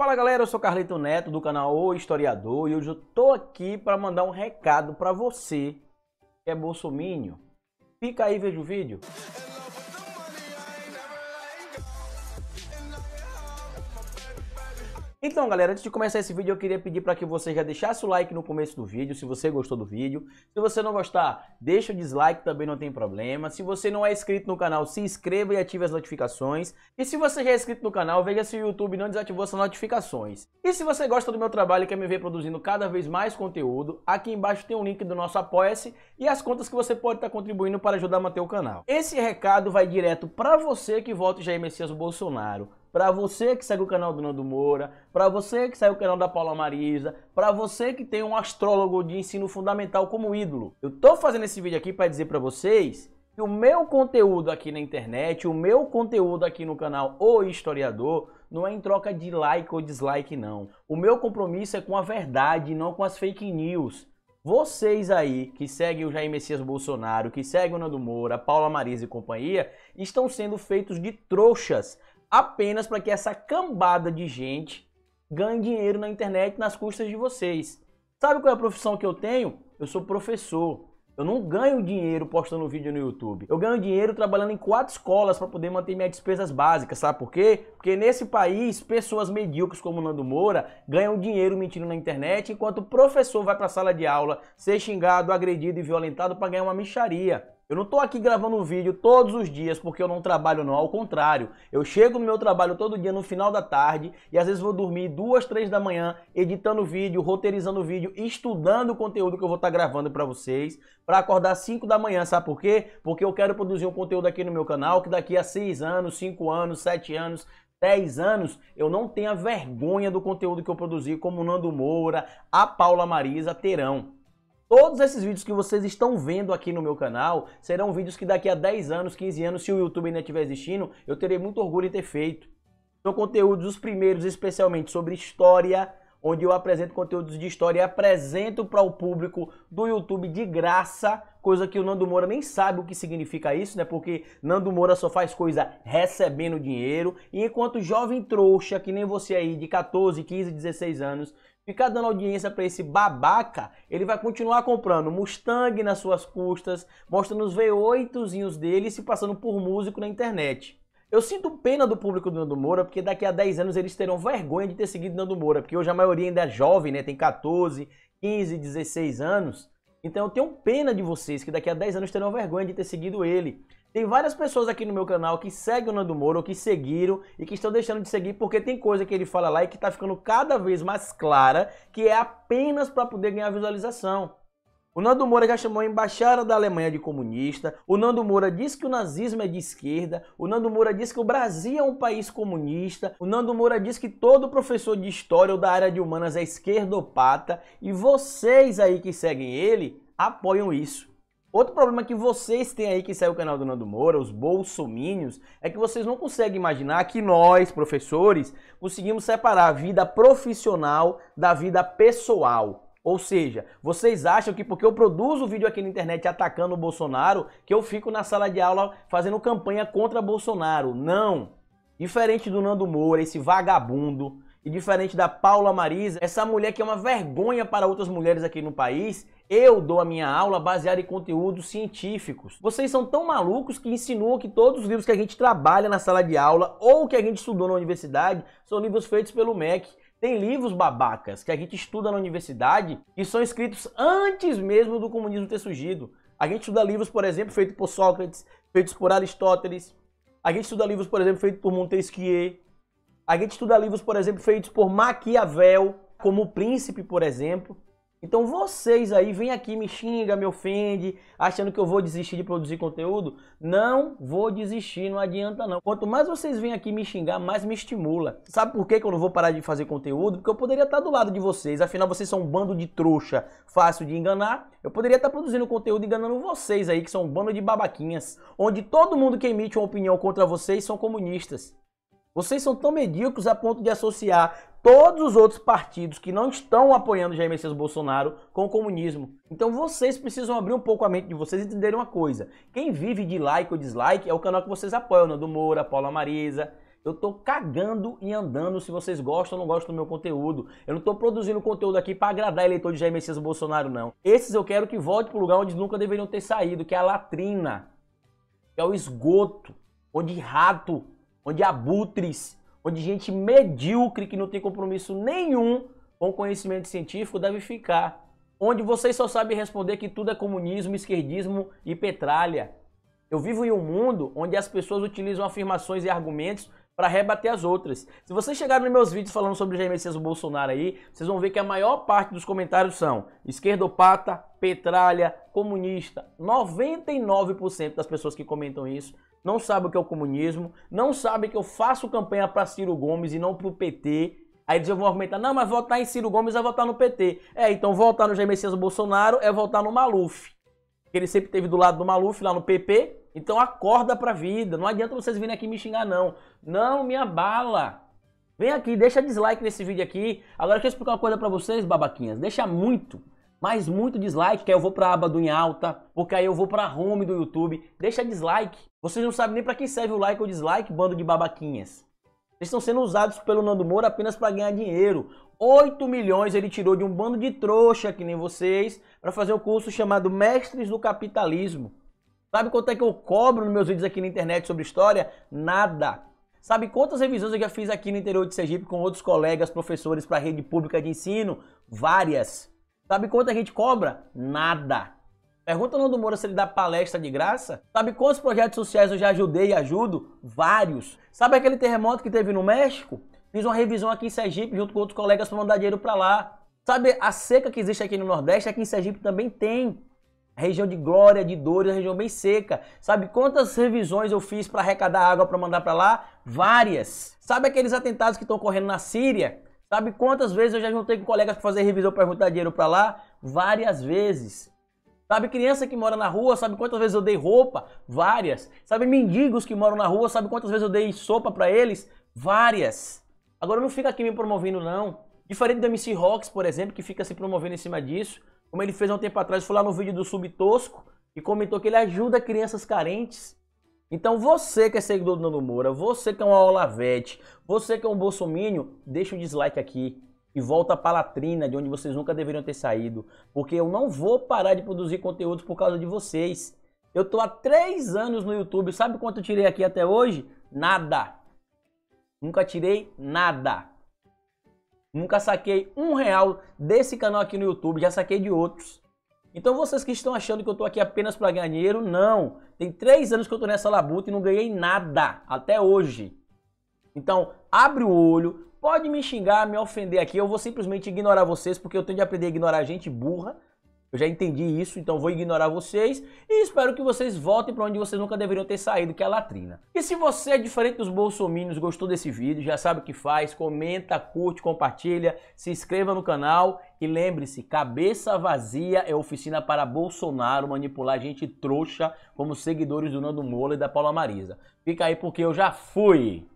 Fala galera, eu sou Carlito Neto do canal O Historiador e hoje eu tô aqui para mandar um recado para você que é bolsomínio. Fica aí, veja o vídeo. Então, galera, antes de começar esse vídeo, eu queria pedir para que você já deixasse o like no começo do vídeo, se você gostou do vídeo. Se você não gostar, deixa o dislike, também não tem problema. Se você não é inscrito no canal, se inscreva e ative as notificações. E se você já é inscrito no canal, veja se o YouTube não desativou essas notificações. E se você gosta do meu trabalho e quer me ver produzindo cada vez mais conteúdo, aqui embaixo tem um link do nosso Apoia-se e as contas que você pode estar contribuindo para ajudar a manter o canal. Esse recado vai direto para você que vota Jair Messias Bolsonaro para você que segue o canal do Nando Moura, para você que segue o canal da Paula Marisa, para você que tem um astrólogo de ensino fundamental como ídolo. Eu tô fazendo esse vídeo aqui para dizer para vocês que o meu conteúdo aqui na internet, o meu conteúdo aqui no canal O Historiador, não é em troca de like ou dislike não. O meu compromisso é com a verdade, não com as fake news. Vocês aí que seguem o Jair Messias Bolsonaro, que seguem o Nando Moura, Paula Marisa e companhia, estão sendo feitos de trouxas apenas para que essa cambada de gente ganhe dinheiro na internet nas custas de vocês. Sabe qual é a profissão que eu tenho? Eu sou professor. Eu não ganho dinheiro postando vídeo no YouTube. Eu ganho dinheiro trabalhando em quatro escolas para poder manter minhas despesas básicas, sabe por quê? Porque nesse país, pessoas medíocres como Nando Moura ganham dinheiro mentindo na internet, enquanto o professor vai para a sala de aula ser xingado, agredido e violentado para ganhar uma micharia. Eu não estou aqui gravando um vídeo todos os dias porque eu não trabalho não, ao contrário. Eu chego no meu trabalho todo dia no final da tarde e às vezes vou dormir duas, três da manhã editando vídeo, roteirizando vídeo, estudando o conteúdo que eu vou estar tá gravando para vocês para acordar cinco da manhã, sabe por quê? Porque eu quero produzir um conteúdo aqui no meu canal que daqui a seis anos, cinco anos, sete anos, 10 anos, eu não tenha vergonha do conteúdo que eu produzi, como Nando Moura, a Paula Marisa terão. Todos esses vídeos que vocês estão vendo aqui no meu canal serão vídeos que daqui a 10 anos, 15 anos, se o YouTube ainda estiver existindo, eu terei muito orgulho em ter feito. São conteúdos, os primeiros especialmente sobre história, onde eu apresento conteúdos de história e apresento para o público do YouTube de graça, coisa que o Nando Moura nem sabe o que significa isso, né? Porque Nando Moura só faz coisa recebendo dinheiro, e enquanto jovem trouxa, que nem você aí de 14, 15, 16 anos, ficar dando audiência para esse babaca, ele vai continuar comprando Mustang nas suas custas, mostrando os V8zinhos dele e se passando por músico na internet. Eu sinto pena do público do Nando Moura, porque daqui a 10 anos eles terão vergonha de ter seguido Nando Moura, porque hoje a maioria ainda é jovem, né? Tem 14, 15, 16 anos. Então eu tenho pena de vocês que daqui a 10 anos terão vergonha de ter seguido ele. Tem várias pessoas aqui no meu canal que seguem o Nando Moura, ou que seguiram e que estão deixando de seguir porque tem coisa que ele fala lá e que está ficando cada vez mais clara que é apenas para poder ganhar visualização. O Nando Moura já chamou a embaixada da Alemanha de comunista. O Nando Moura diz que o nazismo é de esquerda. O Nando Moura diz que o Brasil é um país comunista. O Nando Moura diz que todo professor de história ou da área de humanas é esquerdopata. E vocês aí que seguem ele apoiam isso. Outro problema que vocês têm aí que saiu o canal do Nando Moura, os bolsomínios, é que vocês não conseguem imaginar que nós, professores, conseguimos separar a vida profissional da vida pessoal. Ou seja, vocês acham que porque eu produzo vídeo aqui na internet atacando o Bolsonaro, que eu fico na sala de aula fazendo campanha contra Bolsonaro. Não! Diferente do Nando Moura, esse vagabundo, e diferente da Paula Marisa, essa mulher que é uma vergonha para outras mulheres aqui no país, eu dou a minha aula baseada em conteúdos científicos. Vocês são tão malucos que insinuam que todos os livros que a gente trabalha na sala de aula ou que a gente estudou na universidade são livros feitos pelo MEC. Tem livros babacas que a gente estuda na universidade que são escritos antes mesmo do comunismo ter surgido. A gente estuda livros, por exemplo, feitos por Sócrates, feitos por Aristóteles. A gente estuda livros, por exemplo, feitos por Montesquieu. A gente estuda livros, por exemplo, feitos por Maquiavel, como O Príncipe, por exemplo. Então vocês aí, vêm aqui, me xinga, me ofende, achando que eu vou desistir de produzir conteúdo. Não vou desistir, não adianta não. Quanto mais vocês vêm aqui me xingar, mais me estimula. Sabe por que eu não vou parar de fazer conteúdo? Porque eu poderia estar do lado de vocês, afinal vocês são um bando de trouxa, fácil de enganar. Eu poderia estar produzindo conteúdo enganando vocês aí, que são um bando de babaquinhas, onde todo mundo que emite uma opinião contra vocês são comunistas. Vocês são tão medíocres a ponto de associar todos os outros partidos que não estão apoiando Jair Messias Bolsonaro com o comunismo. Então vocês precisam abrir um pouco a mente de vocês e entenderem uma coisa. Quem vive de like ou dislike é o canal que vocês apoiam, Nando né? Moura, Paula Marisa. Eu tô cagando e andando se vocês gostam ou não gostam do meu conteúdo. Eu não tô produzindo conteúdo aqui para agradar eleitor de Jair Messias Bolsonaro, não. Esses eu quero que volte pro lugar onde nunca deveriam ter saído, que é a latrina, que é o esgoto, onde rato onde abutres, onde gente medíocre que não tem compromisso nenhum com conhecimento científico deve ficar. Onde vocês só sabem responder que tudo é comunismo, esquerdismo e petralha. Eu vivo em um mundo onde as pessoas utilizam afirmações e argumentos para rebater as outras. Se vocês chegaram nos meus vídeos falando sobre Jair Messias Bolsonaro aí, vocês vão ver que a maior parte dos comentários são esquerdopata, petralha, comunista. 99% das pessoas que comentam isso não sabe o que é o comunismo, não sabe que eu faço campanha para Ciro Gomes e não para o PT. Aí eles vão argumentar, não, mas votar em Ciro Gomes é votar no PT. É, então votar no Jair Messias Bolsonaro é votar no Maluf. Ele sempre teve do lado do Maluf, lá no PP. Então acorda pra vida, não adianta vocês virem aqui me xingar não. Não me abala. Vem aqui, deixa dislike nesse vídeo aqui. Agora eu quero explicar uma coisa pra vocês, babaquinhas. Deixa muito mas muito dislike, que aí eu vou para a aba do em alta, porque aí eu vou para home do YouTube. Deixa dislike. Vocês não sabem nem para que serve o like ou dislike, bando de babaquinhas. Eles estão sendo usados pelo Nando Moura apenas para ganhar dinheiro. 8 milhões ele tirou de um bando de trouxa, que nem vocês, para fazer um curso chamado Mestres do Capitalismo. Sabe quanto é que eu cobro nos meus vídeos aqui na internet sobre história? Nada. Sabe quantas revisões eu já fiz aqui no interior de Sergipe com outros colegas, professores para a rede pública de ensino? Várias. Sabe quanto a gente cobra? Nada. Pergunta ao Nando Moura se ele dá palestra de graça. Sabe quantos projetos sociais eu já ajudei e ajudo? Vários. Sabe aquele terremoto que teve no México? Fiz uma revisão aqui em Sergipe junto com outros colegas para mandar dinheiro para lá. Sabe a seca que existe aqui no Nordeste? Aqui em Sergipe também tem. região de Glória, de Dores, região bem seca. Sabe quantas revisões eu fiz para arrecadar água para mandar para lá? Várias. Sabe aqueles atentados que estão ocorrendo na Síria? Sabe quantas vezes eu já juntei com colegas para fazer revisão para juntar dinheiro para lá? Várias vezes. Sabe criança que mora na rua, sabe quantas vezes eu dei roupa? Várias. Sabe mendigos que moram na rua, sabe quantas vezes eu dei sopa para eles? Várias. Agora não fica aqui me promovendo não. Diferente do MC Rox, por exemplo, que fica se promovendo em cima disso, como ele fez há um tempo atrás, foi lá no vídeo do Subtosco e comentou que ele ajuda crianças carentes. Então você que é seguidor do Nando Moura, você que é um Olavete, você que é um bolsomínio, deixa o dislike aqui e volta para a latrina de onde vocês nunca deveriam ter saído. Porque eu não vou parar de produzir conteúdo por causa de vocês. Eu tô há três anos no YouTube, sabe quanto eu tirei aqui até hoje? Nada. Nunca tirei nada. Nunca saquei um real desse canal aqui no YouTube, já saquei de outros. Então vocês que estão achando que eu estou aqui apenas para ganhar dinheiro, não. Tem três anos que eu estou nessa labuta e não ganhei nada até hoje. Então abre o olho, pode me xingar, me ofender aqui, eu vou simplesmente ignorar vocês porque eu tenho de aprender a ignorar gente burra eu já entendi isso, então vou ignorar vocês e espero que vocês voltem para onde vocês nunca deveriam ter saído, que é a latrina. E se você é diferente dos bolsominions, gostou desse vídeo, já sabe o que faz, comenta, curte, compartilha, se inscreva no canal e lembre-se, cabeça vazia é oficina para Bolsonaro manipular gente trouxa como seguidores do Nando Moura e da Paula Marisa. Fica aí porque eu já fui!